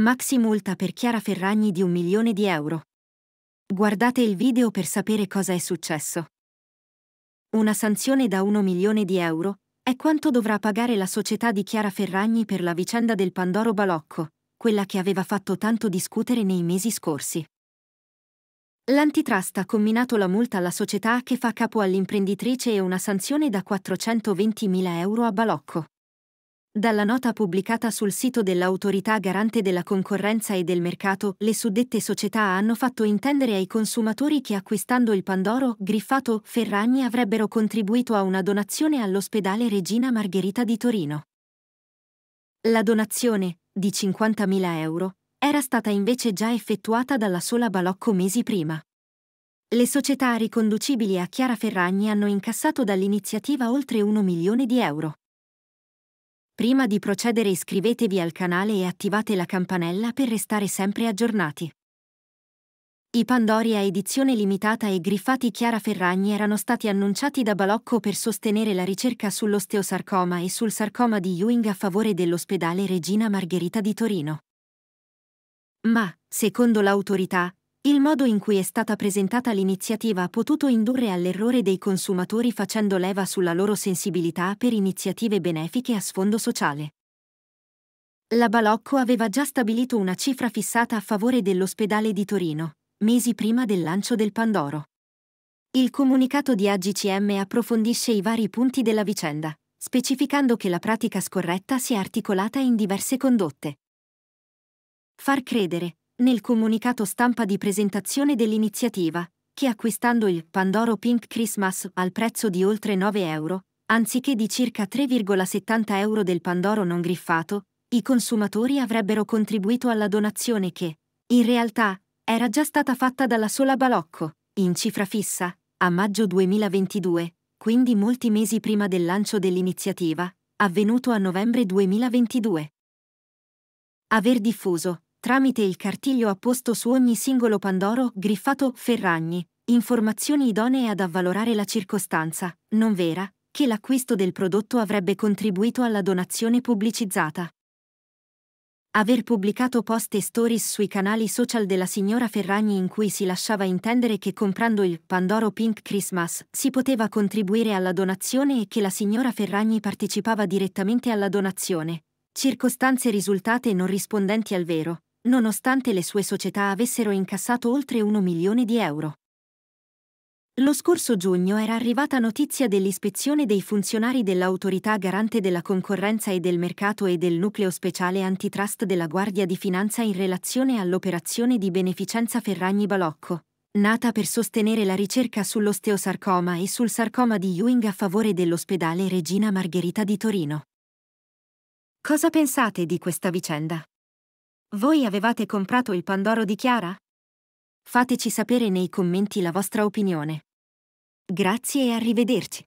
Maxi multa per Chiara Ferragni di un milione di euro. Guardate il video per sapere cosa è successo. Una sanzione da 1 milione di euro è quanto dovrà pagare la società di Chiara Ferragni per la vicenda del Pandoro Balocco, quella che aveva fatto tanto discutere nei mesi scorsi. L'antitrust ha comminato la multa alla società che fa capo all'imprenditrice e una sanzione da 420.000 euro a Balocco. Dalla nota pubblicata sul sito dell'autorità garante della concorrenza e del mercato, le suddette società hanno fatto intendere ai consumatori che acquistando il Pandoro, Griffato, Ferragni avrebbero contribuito a una donazione all'ospedale Regina Margherita di Torino. La donazione, di 50.000 euro, era stata invece già effettuata dalla sola Balocco mesi prima. Le società riconducibili a Chiara Ferragni hanno incassato dall'iniziativa oltre 1 milione di euro. Prima di procedere iscrivetevi al canale e attivate la campanella per restare sempre aggiornati. I Pandoria edizione limitata e griffati Chiara Ferragni erano stati annunciati da Balocco per sostenere la ricerca sull'osteosarcoma e sul sarcoma di Ewing a favore dell'ospedale Regina Margherita di Torino. Ma, secondo l'autorità, il modo in cui è stata presentata l'iniziativa ha potuto indurre all'errore dei consumatori facendo leva sulla loro sensibilità per iniziative benefiche a sfondo sociale. La Balocco aveva già stabilito una cifra fissata a favore dell'ospedale di Torino, mesi prima del lancio del Pandoro. Il comunicato di AGCM approfondisce i vari punti della vicenda, specificando che la pratica scorretta si è articolata in diverse condotte. Far credere, nel comunicato stampa di presentazione dell'iniziativa, che acquistando il Pandoro Pink Christmas al prezzo di oltre 9 euro, anziché di circa 3,70 euro del Pandoro non griffato, i consumatori avrebbero contribuito alla donazione che, in realtà, era già stata fatta dalla sola Balocco, in cifra fissa, a maggio 2022, quindi molti mesi prima del lancio dell'iniziativa, avvenuto a novembre 2022. Aver diffuso, tramite il cartiglio apposto su ogni singolo pandoro griffato Ferragni, informazioni idonee ad avvalorare la circostanza, non vera, che l'acquisto del prodotto avrebbe contribuito alla donazione pubblicizzata. Aver pubblicato post e stories sui canali social della signora Ferragni in cui si lasciava intendere che comprando il Pandoro Pink Christmas si poteva contribuire alla donazione e che la signora Ferragni partecipava direttamente alla donazione. Circostanze risultate non rispondenti al vero, nonostante le sue società avessero incassato oltre 1 milione di euro. Lo scorso giugno era arrivata notizia dell'ispezione dei funzionari dell'autorità garante della concorrenza e del mercato e del nucleo speciale antitrust della Guardia di Finanza in relazione all'operazione di beneficenza Ferragni Balocco, nata per sostenere la ricerca sull'osteosarcoma e sul sarcoma di Ewing a favore dell'ospedale Regina Margherita di Torino. Cosa pensate di questa vicenda? Voi avevate comprato il Pandoro di Chiara? Fateci sapere nei commenti la vostra opinione. Grazie e arrivederci.